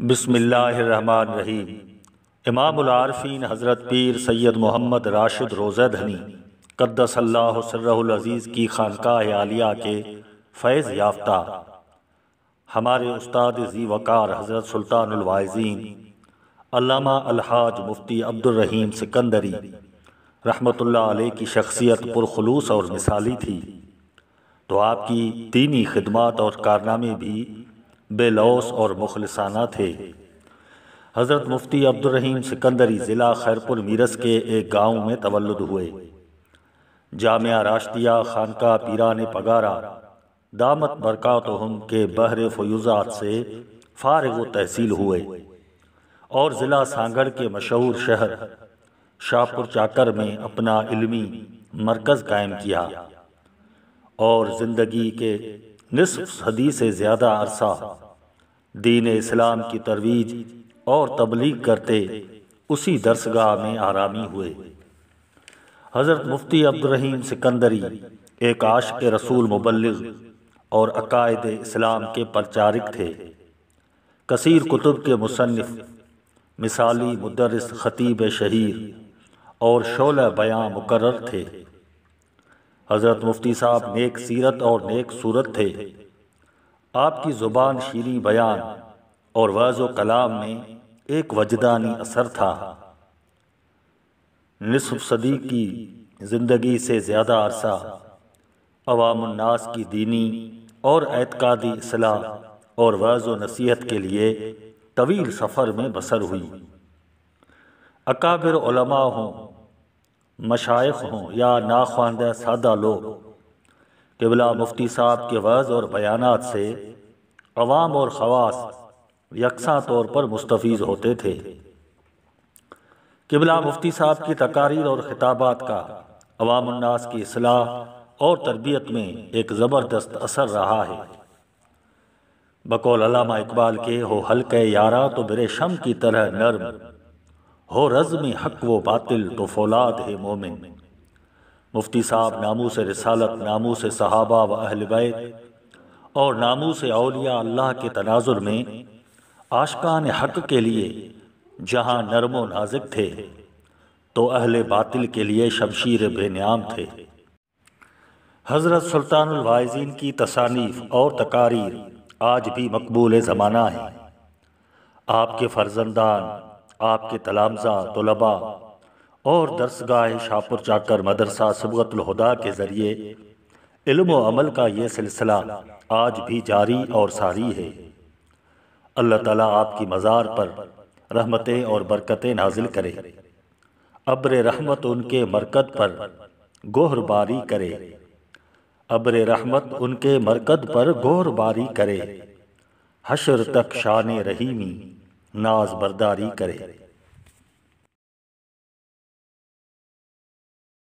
बसमिल्लाम रहीम इमामफ़ीन हज़रत पीर सैद मोहम्मद राशिद धनी कद्दसल्लाज़ीज़ की खानकाह आलिया के फैज़ याफ्ता हमारे उस्ताद जी वक़ार हज़रत सुल्तानवाज़ीन अलहाज मुफ्ती अब्दुलरहीम सिकंदरी रहमतुल्लाह अलैह की शख्सियत पुरखलूस और मिसाली थी तो आपकी दीनी खदमात और कारनामे भी बेलौस और मुखलसाना थे हज़रत मुफ्ती अब्दुलरहीम सिकंदरी ज़िला खैरपुर मीरस के एक गांव में तवल्लुद हुए जामिया राष्ट्रिया खानका पीरा ने पगारा दामत बरक़ात हम के बहर फयूज़ात से फ़ारग तहसील हुए और ज़िला सांगड़ के मशहूर शहर शाहपुर चाकर में अपना इलमी मरकज़ कायम किया और ज़िंदगी के निसफ सदी से ज़्यादा अरसा दीन इस्लाम की तरवीज और तबलीग करते उसी दरसगाह में आरामी हुए हज़रत मुफ्ती अब्दुलरहीम सिकंदरी एक आश के रसूल मुबल और अकायद इस्लाम के प्रचारक थे कसीर कुतुब के मुसनफ़ मिसाली मुदरस ख़तीब शहीर और शोला बयां मुकर थे हज़रत मुफ्ती साहब नेक सीरत और नेक सूरत थे आपकी ज़ुबान शीरी बयान और वाज कलाम में एक वजदानी असर था नसफ सदी की ज़िंदगी से ज़्यादा अरसा अवामनास की दीनी और एतकादी असलाह और वाज नसीहत के लिए तवील सफ़र में बसर हुई अकाबिर हों मशाइ हों या नाख्वानदा सादा लोग किबला मुफ्ती साहब के वज़ और बयान से अवाम और खवास यकसा तौर पर मुस्तफ़ होते थे किबला मुफ्ती साहब की तकारीर और खिताबात का अवामन्नास की असलाह और तरबियत में एक ज़बरदस्त असर रहा है बकौल अलामा इकबाल के हो हल्के यारा तो बिरे शम की तरह नर्म हो में हक व बातिल तो फौलाद है मोमिन मुफ्ती साहब नामू से रसालत नामू से सहाबा व अहल बैत और नामू से अलिया अल्लाह के तनाजुर में आशकान हक के लिए जहाँ नरम नाजिक थे तो अहल बातिल के लिए शमशीर बेनियाम थे हज़रत सुल्तानवाइजीन की तसानीफ और तकारीर आज भी मकबूल ज़माना है आपके फर्जंदान आपके तलामजा तलबा और दरसगाह शाहपुर जाकर मदरसा सबगतुलहदा के ज़रिए इल्म अमल का ये सिलसिला आज भी जारी और सारी है अल्लाह ताला आपकी मज़ार पर रहमतें और बरकतें नाजिल करे अब्र रहमत उनके मरकद पर गोहर बारी करे अब्र रहमत उनके मरकद पर गोहर बारी करे हशर तक शान रहीमी नाज बरदारी करे